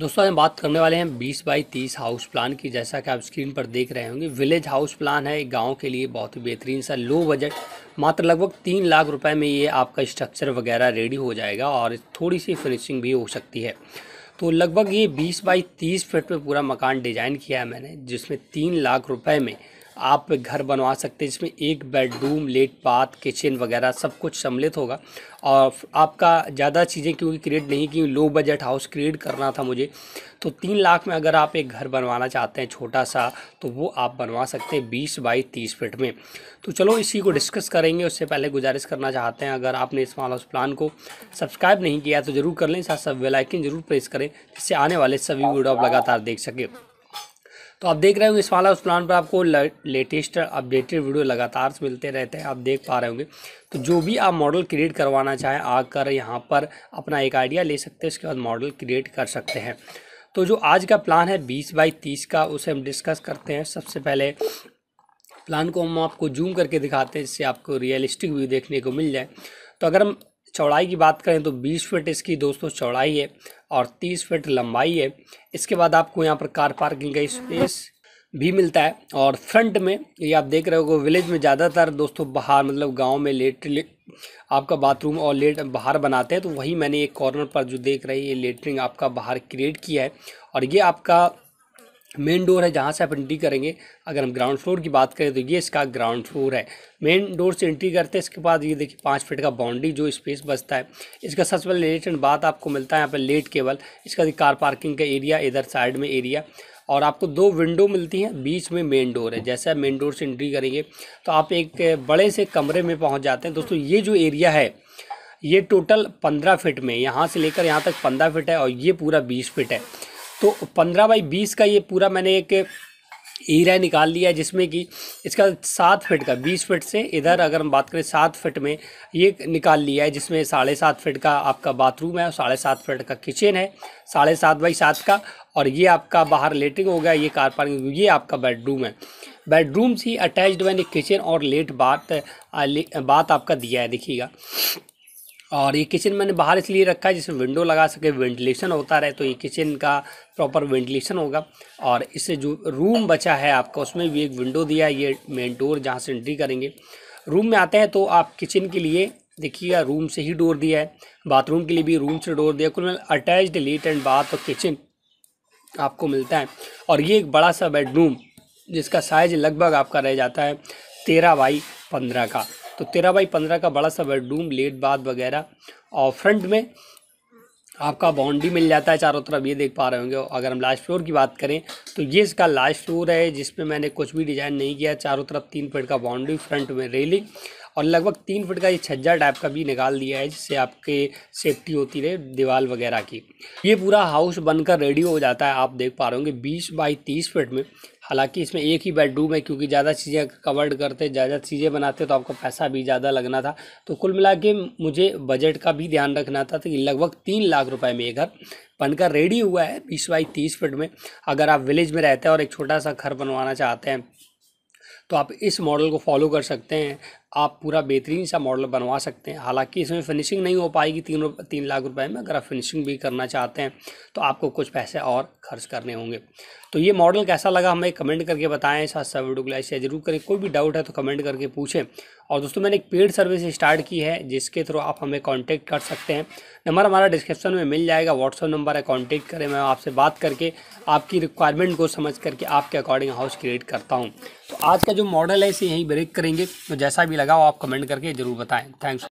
दोस्तों हम बात करने वाले हैं 20 बाई 30 हाउस प्लान की जैसा कि आप स्क्रीन पर देख रहे होंगे विलेज हाउस प्लान है गांव के लिए बहुत ही बेहतरीन सा लो बजट मात्र लगभग तीन लाख रुपए में ये आपका स्ट्रक्चर वगैरह रेडी हो जाएगा और थोड़ी सी फिनिशिंग भी हो सकती है तो लगभग ये 20 बाई 30 फीट में पूरा मकान डिज़ाइन किया है मैंने जिसमें तीन लाख रुपये में आप घर बनवा सकते हैं जिसमें एक बेडरूम लेट बाथ किचन वगैरह सब कुछ सम्मिलित होगा और आपका ज़्यादा चीज़ें क्योंकि क्रिएट नहीं की लो बजट हाउस क्रिएट करना था मुझे तो तीन लाख में अगर आप एक घर बनवाना चाहते हैं छोटा सा तो वो आप बनवा सकते हैं बीस बाई तीस फिट में तो चलो इसी को डिस्कस करेंगे उससे पहले गुजारिश करना चाहते हैं अगर आपने स्मॉल हाउस प्लान को सब्सक्राइब नहीं किया तो ज़रूर कर लें साथ साथ वेलाइकिन जरूर प्रेस करें जिससे आने वाले सभी वीडियो आप लगातार देख सकें तो आप देख रहे होंगे इस वाला उस प्लान पर आपको लेटेस्ट अपडेटेड वीडियो लगातार मिलते रहते हैं आप देख पा रहे होंगे तो जो भी आप मॉडल क्रिएट करवाना चाहें आकर यहाँ पर अपना एक आइडिया ले सकते हैं उसके बाद मॉडल क्रिएट कर सकते हैं तो जो आज का प्लान है बीस बाई तीस का उसे हम डिस्कस करते हैं सबसे पहले प्लान को हम आपको जूम करके दिखाते हैं जिससे आपको रियलिस्टिक व्यू देखने को मिल जाए तो अगर हम चौड़ाई की बात करें तो 20 फीट इसकी दोस्तों चौड़ाई है और 30 फीट लंबाई है इसके बाद आपको यहाँ पर कार पार्किंग का स्पेस भी मिलता है और फ्रंट में ये आप देख रहे हो विलेज में ज़्यादातर दोस्तों बाहर मतलब गांव में लेट ले, आपका बाथरूम और लेट बाहर बनाते हैं तो वही मैंने एक कॉर्नर पर जो देख रही है लेटरिंग आपका बाहर क्रिएट किया है और ये आपका मेन डोर है जहाँ से आप एंट्री करेंगे अगर हम ग्राउंड फ्लोर की बात करें तो ये इसका ग्राउंड फ्लोर है मेन डोर से एंट्री करते हैं इसके बाद ये देखिए पाँच फीट का बाउंड्री जो स्पेस बचता है इसका सबसे पहले एंड बात आपको मिलता है यहाँ पर लेट केबल इसका कार पार्किंग का एरिया इधर साइड में एरिया और आपको दो विंडो मिलती हैं बीच में मेन डोर है जैसे आप मेन डोर से एंट्री करेंगे तो आप एक बड़े से कमरे में पहुँच जाते हैं दोस्तों ये जो एरिया है ये टोटल पंद्रह फिट में यहाँ से लेकर यहाँ तक पंद्रह फिट है और ये पूरा बीस फिट है तो पंद्रह बाई बीस का ये पूरा मैंने एक ईरा निकाल लिया जिसमें कि इसका सात फिट का बीस फिट से इधर अगर हम बात करें सात फिट में ये निकाल लिया है जिसमें साढ़े सात फिट का आपका बाथरूम है साढ़े सात फिट का किचन है साढ़े सात बाई सात का और ये आपका बाहर लेटरिंग हो गया ये कार पार्किंग ये आपका बेडरूम है बेडरूम से अटैच्ड मैंने किचन और लेट बात बात आपका दिया है देखिएगा और ये किचन मैंने बाहर इसलिए रखा है जिससे विंडो लगा सके वेंटिलेशन होता रहे तो ये किचन का प्रॉपर वेंटिलेशन होगा और इससे जो रूम बचा है आपका उसमें भी एक विंडो दिया है ये मेन डोर जहाँ से एंट्री करेंगे रूम में आते हैं तो आप किचन के लिए देखिए रूम से ही डोर दिया है बाथरूम के लिए भी रूम से डोर दिया कुल मिला अटैच्ड लीट एंड बाथ और किचन आपको मिलता है और ये एक बड़ा सा बेडरूम जिसका साइज लगभग आपका रह जाता है तेरह बाई पंद्रह का तो तेरह बाई पंद्रह का बड़ा सा बेडरूम लेट बाथ वगैरह और फ्रंट में आपका बाउंड्री मिल जाता है चारों तरफ ये देख पा रहे होंगे अगर हम लास्ट फ्लोर की बात करें तो ये इसका लास्ट फ्लोर है जिसमें मैंने कुछ भी डिज़ाइन नहीं किया चारों तरफ तीन फीट का बाउंड्री फ्रंट में रेलिंग और लगभग तीन फीट का ये छज्जा टाइप का भी निकाल दिया है जिससे आपके सेफ्टी होती रहे दीवार वगैरह की ये पूरा हाउस बनकर रेडी हो जाता है आप देख पा रहे होंगे बीस बाई तीस फीट में हालांकि इसमें एक ही बेडरूम है क्योंकि ज़्यादा चीज़ें कवर्ड करते ज़्यादा चीज़ें बनाते तो आपका पैसा भी ज़्यादा लगना था तो कुल मिला के मुझे बजट का भी ध्यान रखना था कि लगभग तीन लाख रुपये में ये घर बनकर रेडी हुआ है बीस बाई तीस फिट में अगर आप विलेज में रहते हैं और एक छोटा सा घर बनवाना चाहते हैं तो आप इस मॉडल को फॉलो कर सकते हैं आप पूरा बेहतरीन सा मॉडल बनवा सकते हैं हालांकि इसमें फिनिशिंग नहीं हो पाएगी तीन तीन लाख रुपए में अगर आप फिनिशिंग भी करना चाहते हैं तो आपको कुछ पैसे और खर्च करने होंगे तो ये मॉडल कैसा लगा हमें कमेंट करके बताएं साथ साथ वीडियो को लाइक शेयर जरूर करें कोई भी डाउट है तो कमेंट करके पूछें और दोस्तों मैंने एक पेड सर्विस स्टार्ट की है जिसके थ्रू आप हमें कॉन्टैक्ट कर सकते हैं नंबर हमारा डिस्क्रिप्शन में मिल जाएगा व्हाट्सअप नंबर है कॉन्टैक्ट करें मैं आपसे बात करके आपकी रिक्वायरमेंट को समझ करके आपके अकॉर्डिंग हाउस क्रिएट करता हूँ तो आज का जो मॉडल है इसे यहीं ब्रेक करेंगे तो जैसा भी लगा वो आप कमेंट करके जरूर बताएं थैंक्स